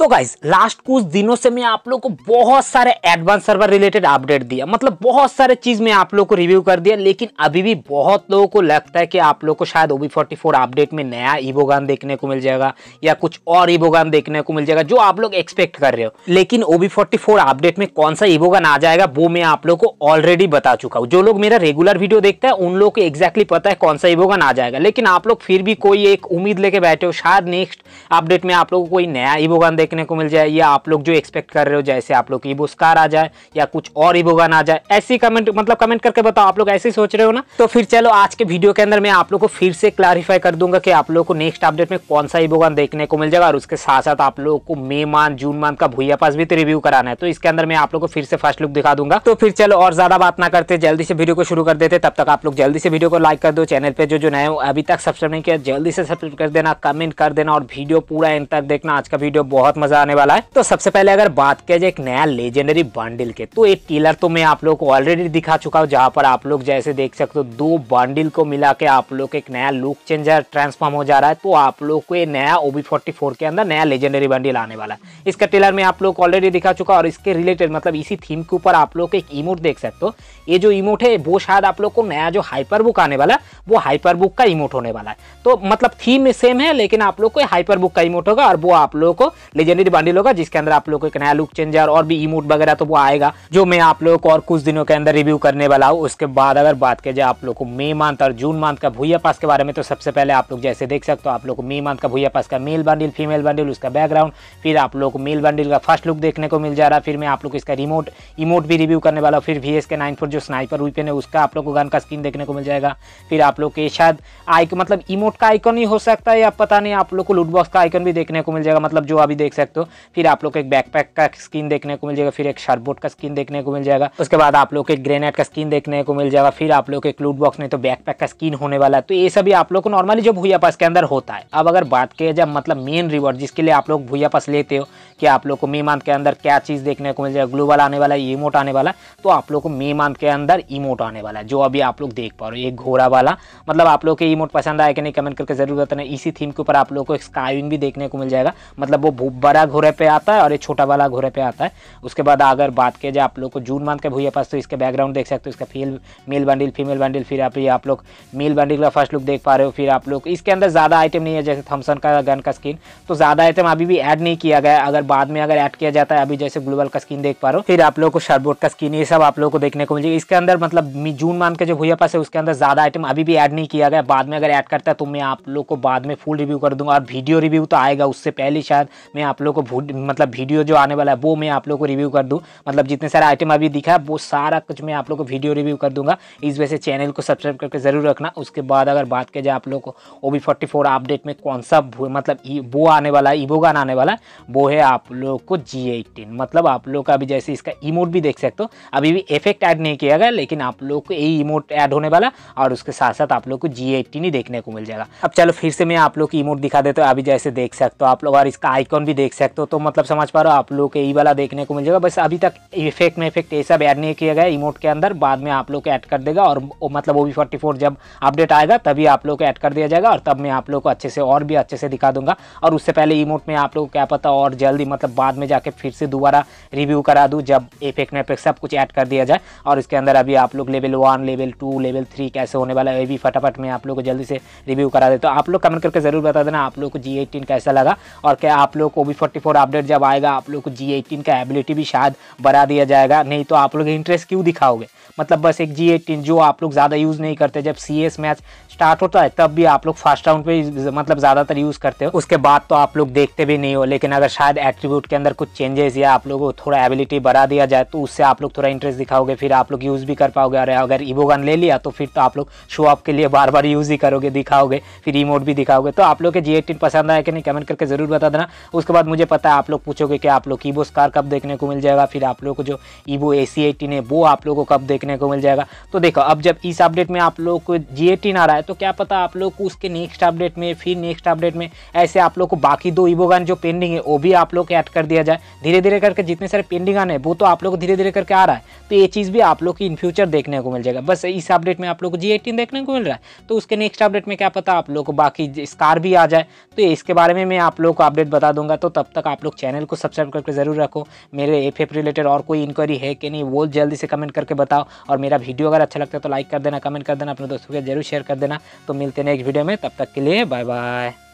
तो guys last कुछ दिनों से मैं आप लोग को बहुत सारे एडवांस सर्वर रिलेटेड अपडेट दिया मतलब बहुत सारे चीज मैं आप लोग को रिव्यू कर दिया लेकिन अभी भी बहुत लोगों को लगता है कि आप लोगों को शायद ओबी फोर्टी फोर अपडेट में नया ईबोगान देखने को मिल जाएगा या कुछ और ईबोगान देखने को मिल जाएगा जो आप लोग एक्सपेक्ट कर रहे हो लेकिन ओबी फोर्टी फोर अपडेट में कौन सा ईबोगान आ जाएगा वो मैं आप लोग को ऑलरेडी बता चुका हूँ जो लोग मेरा रेगुलर वीडियो देखता है उन लोग को एक्जैक्टली पता है कौन सा ईबोगान आ जाएगा लेकिन आप लोग फिर भी कोई एक उम्मीद लेके बैठे हो शायद नेक्स्ट अपडेट में आप लोग कोई नया ईबोगान देखने को मिल जाए या आप लोग जो एक्सपेक्ट कर रहे हो जैसे आप लोग ई बुस्कार आ जाए या कुछ और बुगान आ जाए ऐसी कमेंट मतलब कमेंट करके बताओ आप लोग ऐसे सोच रहे हो ना तो फिर चलो आज के वीडियो के अंदर मैं आप लोग को फिर से क्लैरिफाई कर दूंगा कि आप लोग को नेक्स्ट अपडेट में कौन सा बुगान देखने को मिल जाएगा और उसके साथ साथ आप लोग को मे मंथ जून मंथ का भूया पास भी तो रिव्यू कराना है तो इसके अंदर मैं आप लोग को फिर से फर्स्ट लुक दिखा दूंगा तो फिर चलो और ज्यादा बात ना करते जल्दी से वीडियो को शुरू कर देते तब तक आप लोग जल्दी से वीडियो को लाइक कर दो चैनल पर जो जो नए अभी तक सब्सक्राइब नहीं किया जल्दी से सब्सक्राइब कर देना कमेंट कर देना और वीडियो पूरा एंड तक देखना आज का वीडियो बहुत बहुत मजा आने वाला है तो सबसे पहले अगर बात किया जाए एक नया लेजेंडरी बंडल के तो एक टीलर तो मैं आप लोग को ऑलरेडी दिखा चुका हूँ जहाँ पर आप लोग जैसे देख सकते हो दो बंडल को मिला के आप लोग एक नया लुक चेंजर ट्रांसफॉर्म हो जा रहा है तो आप लोग को नया ओबी फोर्टी के अंदर नया लेजेंडरी बंडल आने वाला है इसका टीलर मैं आप लोग ऑलरेडी दिखा चुका और इसके रिलेटेड मतलब इसी थीम के ऊपर आप लोग एक इमोट देख सकते हो ये जो इमोट है वो शायद आप लोग को नया जो हाइपर बुक आने वाला वो हाइपर बुक का इमोट होने वाला है तो मतलब थीम सेम है लेकिन आप लोग को हाइपर बुक का इमोट होगा और वो आप लोग को लेजेंडरी बंडल होगा जिसके अंदर आप लोग को एक नया लुक चेंज और भी इमोट वगैरह तो वो आएगा जो मैं आप लोगों को और कुछ दिनों के अंदर रिव्यू करने वाला हूँ उसके बाद अगर बात की जाए आप लोग को मे मंथ और जून मंथ का भूया पास के बारे में तो सबसे पहले आप लोग जैसे देख सकते हो आप लोग को मे मंथ का भूया पास का मेल बंडिल फीमेल बंडिल उसका बैकग्राउंड फिर आप लोग को मेल बंडिल का फर्स्ट लुक देखने को मिल जा रहा है फिर मैं आप लोग इसका रिमोट इमोट भी रिव्यू करने वाला हूँ फिर वी के नाइन जो स्नाइपर वीपन है उसका आप लोग को गन का स्क्रीन देखने को मिल जाएगा फिर आप लोग के शायद आइकन मतलब इमोट का आइकन ही हो सकता है या पता नहीं आप लोग को लूटबॉक्स का आइकन भी देखने को मिल जाएगा मतलब जो अभी देख सकते हो फिर आप लोग को एक बैकपैक का स्किन देखने को मिल जाएगा फिर एक शर्टबोर्ड का स्किन देखने को मिल जाएगा उसके बाद आप लोग को एक ग्रेनेड का स्किन देखने को मिल जाएगा फिर आप लोग एक लूट बॉक्स नहीं तो बैकपैक का स्किन होने वाला है तो ये सभी आप लोग को नॉर्मली जो भूया पास के अंदर होता है अब अगर बात किया जाए मतलब मेन रिवॉर्ड जिसके लिए आप लोग भूया पास लेते हो कि आप लोग को मे मंथ के अंदर क्या चीज़ देखने को मिल जाएगा ग्लोबल आने वाला है इमोट आने वाला तो आप लोग को मे मंथ के अंदर इमोट आने वाला है जो अभी आप लोग देख पा रहे हो एक घोड़ा वाला मतलब आप लोग के इमोट पसंद आया कि नहीं कमेंट करके जरूर बताना इसी थीम के ऊपर आप लोग को एक स्काइविंग भी देखने को मिल जाएगा मतलब वो बड़ा घोड़े पे आता है और ये छोटा वाला घोड़े पे आता है उसके बाद अगर बात किया जाए आप लोग को जून मंथ के भूया पास तो इसके बैकग्राउंड देख सकते हो इसका feel male bundle female bundle फिर आप ये आप लोग मेल बंडल का फर्स्ट लुक देख पा रहे हो फिर आप लोग इसके अंदर ज़्यादा आइटम नहीं है जैसे थम्सन का गन का स्किन तो ज़्यादा आइटम अभी भी ऐड नहीं किया गया अगर बाद में अगर ऐड किया जाता है अभी जैसे ग्लोबल का स्किन देख पा रहे हो फिर आप लोग को शर्बोट का स्किन ये सब आप लोग को देखने को मिलेगी इसके अंदर मतलब जून मंथ के जो भूया पास है उसके अंदर ज़्यादा आइटम अभी भी ऐड नहीं किया गया बाद में अगर ऐड करता है तो मैं आप लोग को बाद में फुल रिव्यू कर दूंगा और वीडियो रिव्यू तो आएगा उससे पहले शायद मैं आप आप लोग को मतलब वीडियो जो आने वाला है वो मैं आप लोग को रिव्यू कर दूँ मतलब जितने सारे आइटम अभी दिखा है वो सारा कुछ मैं आप लोग को वीडियो रिव्यू कर दूंगा इस वजह से चैनल को सब्सक्राइब करके ज़रूर रखना उसके बाद अगर बात किया जाए आप लोग को O B forty four update में कौन सा मतलब वो आने वाला है ईबोगान आने वाला है वो है आप लोग को जी एटीन मतलब आप लोग का अभी जैसे इसका इमोट भी देख सकते हो अभी भी इफेक्ट ऐड नहीं किया गया लेकिन आप लोग को यही इमोट ऐड होने वाला और उसके साथ साथ आप लोग को जी एटीन ही देखने को मिल जाएगा अब चलो फिर से मैं आप लोग की इमोट दिखा देता हूँ अभी जैसे देख सकते हो आप लोग और इसका आइकॉन भी देख सकते हो तो मतलब समझ पा रहे हो आप लोग के ई वाला देखने को मिल जाएगा बस अभी तक इफेक्ट में इफेक्ट ये सब ऐड नहीं किया गया इमोट के अंदर बाद में आप लोग को ऐड कर देगा और मतलब ओ वी फोर्टी फोर जब अपडेट आएगा तभी आप लोग को ऐड कर दिया जाएगा और तब मैं आप लोग को अच्छे से और भी अच्छे से दिखा दूंगा और उससे पहले इमोट में आप लोग क्या पता और जल्दी मतलब बाद में जाके फिर से दोबारा रिव्यू करा दूँ जब इफेक्ट में इफेक्ट सब कुछ ऐड कर दिया जाए और इसके अंदर अभी आप लोग level one level two level three कैसे होने वाला है ये भी फटाफट मैं आप लोग को जल्दी से रिव्यू करा देता हूँ आप लोग कमेंट करके ज़रूर बता देना आप लोग को जी एटीन कैसा लगा और क्या आप लोग को भी फोर्टी फोर अपडेट जब आएगा आप लोग को जी एटीन का एबिलिटी भी शायद बढ़ा दिया जाएगा नहीं तो आप लोग इंटरेस्ट क्यों दिखाओगे मतलब बस एक जी एटीन जो आप लोग ज़्यादा यूज़ नहीं करते जब सी एस मैच स्टार्ट होता है तब भी आप लोग फर्स्ट राउंड पे मतलब ज़्यादातर यूज़ करते हो उसके बाद तो आप लोग देखते भी नहीं हो लेकिन अगर शायद एट्रीब्यूट के अंदर कुछ चेंजेस या आप लोगों को थोड़ा एबिलिटी बढ़ा दिया जाए तो उससे आप लोग थोड़ा इंटरेस्ट दिखाओगे फिर आप लोग यूज़ भी कर पाओगे और अगर गन ले लिया तो फिर तो आप लोग शो आप के लिए बार बार यूज़ ही करोगे दिखाओगे फिर इमोट भी दिखाओगे तो आप लोग के जी पसंद आया कि नहीं कमेंट करके ज़रूर बता देना उसके बाद मुझे पता है आप लोग पूछोगे कि आप लोग ईबो स्कार कब देखने को मिल जाएगा फिर आप लोग को जो ईबो ए सी है वो आप लोग को कब देखने को मिल जाएगा तो देखो अब जब इस अपडेट में आप लोग को जी एटीन आ रहा है तो क्या पता आप लोग को उसके नेक्स्ट अपडेट में फिर नेक्स्ट अपडेट में ऐसे आप लोग को बाकी दो इबोगान जो पेंडिंग है वो भी आप लोग ऐड कर दिया जाए धीरे धीरे करके जितने सारे पेंडिंग आने वो तो आप लोग धीरे धीरे करके आ रहा है तो ये चीज़ भी आप लोग की इन फ्यूचर देखने को मिल जाएगा बस इस अपडेट में आप लोग को जी देखने को मिल रहा है तो उसके नेक्स्ट अपडेट में क्या पता आप लोग को बाकी स्कार भी आ जाए तो इसके बारे में मैं आप लोग को अपडेट बता दूंगा तो तब तक आप लोग चैनल को सब्सक्राइब करके ज़रूर रखो मेरे एफ रिलेटेड और कोई इंक्वायरी है कि नहीं वो जल्दी से कमेंट करके बताओ और मेरा वीडियो अगर अच्छा लगता है तो लाइक कर देना कमेंट कर देना अपने दोस्तों के जरूर शेयर कर देना तो मिलते हैं नेक्स्ट वीडियो में तब तक के लिए बाय बाय